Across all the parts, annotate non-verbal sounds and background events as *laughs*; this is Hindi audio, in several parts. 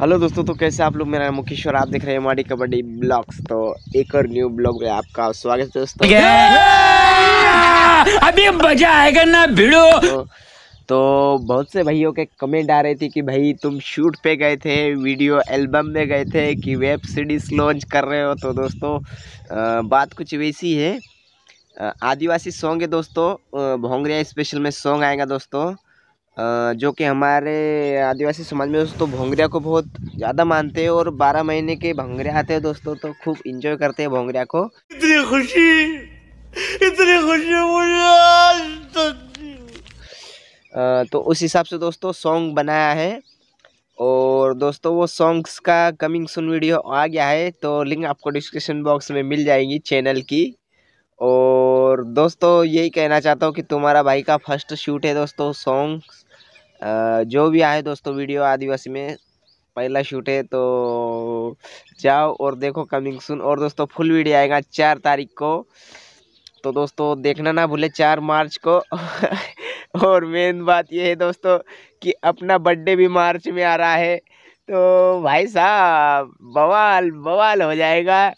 हेलो दोस्तों तो कैसे आप लोग मेरा मुकेश्वर आप देख रहे हैं माड़ी कबड्डी ब्लॉग्स तो एक और न्यू ब्लॉग में आपका स्वागत है दोस्तों अभी मजा आएगा ना भिड़ो तो, तो बहुत से भाइयों के कमेंट आ रहे थे कि भाई तुम शूट पे गए थे वीडियो एल्बम में गए थे कि वेब सीरीज लॉन्च कर रहे हो तो दोस्तों आ, बात कुछ वैसी है आदिवासी सॉन्ग है दोस्तों भोंगरिया स्पेशल में सॉन्ग आएगा दोस्तों जो कि हमारे आदिवासी समाज में दोस्तों भोंगरिया को बहुत ज़्यादा मानते हैं और बारह महीने के भोंगरे आते हैं दोस्तों तो खूब इंजॉय करते हैं भोंगरिया को इतनी खुशी इतनी खुशी तो उस हिसाब से दोस्तों सॉन्ग बनाया है और दोस्तों वो सॉन्ग्स का कमिंग सुन वीडियो आ गया है तो लिंक आपको डिस्क्रिप्शन बॉक्स में मिल जाएगी चैनल की और दोस्तों यही कहना चाहता हूँ कि तुम्हारा भाई का फर्स्ट शूट है दोस्तों सॉन्ग्स जो भी आए दोस्तों वीडियो आदिवासी में पहला शूट है तो जाओ और देखो कमिंग सुन और दोस्तों फुल वीडियो आएगा चार तारीख को तो दोस्तों देखना ना भूले चार मार्च को *laughs* और मेन बात यह है दोस्तों कि अपना बर्थडे भी मार्च में आ रहा है तो भाई साहब बवाल बवाल हो जाएगा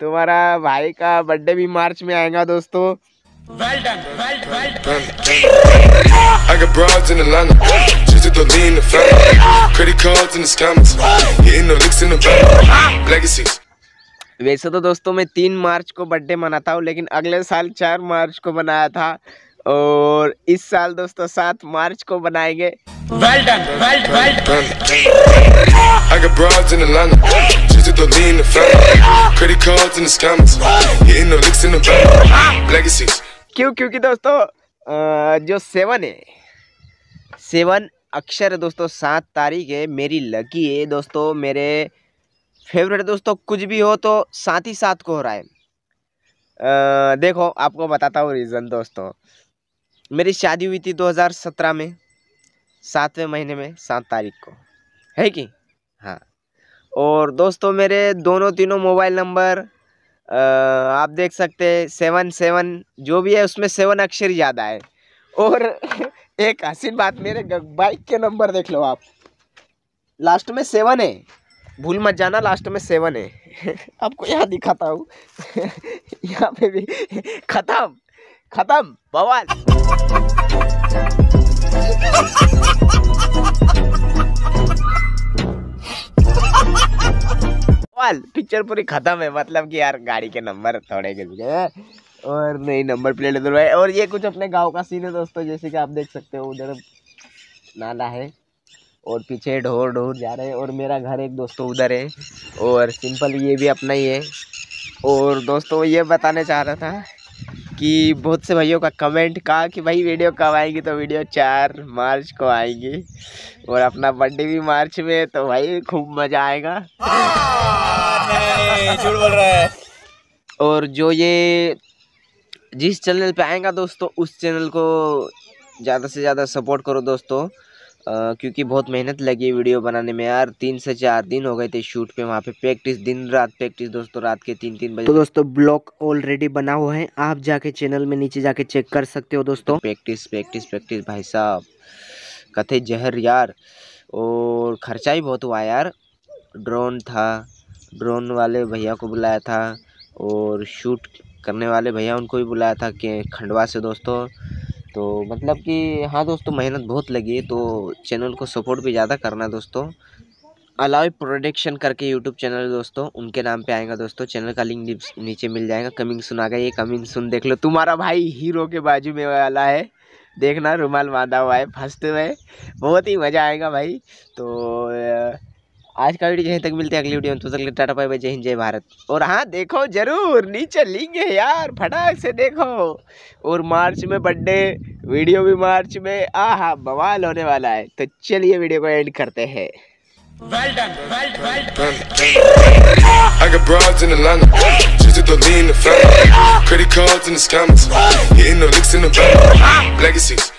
तुम्हारा भाई का बर्थडे भी मार्च में आएगा दोस्तों well done, well, well done. broads in Atlanta. Just to the lean in the family. Credit cards in the scammers. Hitting the licks in the van. Legacies. वैसे तो दोस्तों मैं तीन मार्च को बर्थडे मनाता हूँ लेकिन अगले साल चार मार्च को मनाया था और इस साल दोस्तों सात मार्च को बनाएंगे well done, well, done. क्यों क्योंकि दोस्तों जो सेवन है सेवन अक्षर दोस्तों सात तारीख है मेरी लकी है दोस्तों मेरे फेवरेट दोस्तों कुछ भी हो तो साथ ही साथ को हो रहा है आ, देखो आपको बताता हूँ रीज़न दोस्तों मेरी शादी हुई थी 2017 में सातवें महीने में सात तारीख को है कि हाँ और दोस्तों मेरे दोनों तीनों मोबाइल नंबर आप देख सकते हैं सेवन सेवन जो भी है उसमें सेवन अक्षर ज़्यादा है और *laughs* एक हसीन बात मेरे बाइक के नंबर देख लो आप लास्ट में सेवन है भूल मत जाना लास्ट में सेवन है *laughs* आपको यहाँ दिखाता हूँ *laughs* यहाँ पे भी खत्म खत्म बवाल पिक्चर पूरी खत्म है मतलब कि यार गाड़ी के नंबर थोड़े के और नहीं नंबर प्लेट उधर है तो और ये कुछ अपने गांव का सीन है दोस्तों जैसे कि आप देख सकते हो उधर नाला है और पीछे ढोर ढोर जा रहे हैं और मेरा घर एक दोस्तों उधर है और सिंपल ये भी अपना ही है और दोस्तों ये बताने चाह रहा था कि बहुत से भाइयों का कमेंट कहा कि भाई वीडियो कब आएगी तो वीडियो चार मार्च को आएगी और अपना बर्थडे भी मार्च में तो भाई खूब मज़ा आएगा आ, हाँ, बोल रहा है और जो ये जिस चैनल पे आएगा दोस्तों उस चैनल को ज़्यादा से ज़्यादा सपोर्ट करो दोस्तों आ, क्योंकि बहुत मेहनत लगी वीडियो बनाने में यार तीन से चार दिन हो गए थे शूट पे वहाँ पे प्रैक्टिस दिन रात प्रैक्टिस दोस्तों रात के तीन तीन बजे तो दोस्तों ब्लॉक ऑलरेडी बना हुआ है आप जाके चैनल में नीचे जाके चेक कर सकते हो दोस्तों प्रैक्टिस प्रैक्टिस प्रैक्टिस भाई साहब कथे जहर यार और खर्चा ही बहुत हुआ यार ड्रोन था ड्रोन वाले भैया को बुलाया था और शूट करने वाले भैया उनको भी बुलाया था कि खंडवा से दोस्तों तो मतलब कि हाँ दोस्तों मेहनत बहुत लगी तो चैनल को सपोर्ट भी ज़्यादा करना दोस्तों अलाव प्रोडक्शन करके यूट्यूब चैनल दोस्तों उनके नाम पे आएगा दोस्तों चैनल का लिंक नीचे मिल जाएगा कमिंग सुन आ गया ये कमिंग सुन देख लो तुम्हारा भाई हीरो के बाजू में वाला है देखना रुमाल बांधा हुआ है फर्स्ट में बहुत ही मज़ा आएगा भाई तो आज का वीडियो यहीं तक मिलते हैं अगली वीडियो में तो तक टाटा पाई बाई जय हिंद जय भारत और हाँ देखो जरूर नीचे लेंगे यार फटाक से देखो और मार्च में बर्थडे वीडियो भी मार्च में आहा बवाल होने वाला है तो चलिए वीडियो को एंड करते हैं Well done, well done, well done. I got broads in Atlanta, just to lean the family. Credit cards in the scammers, hitting the licks in the back. Legacies.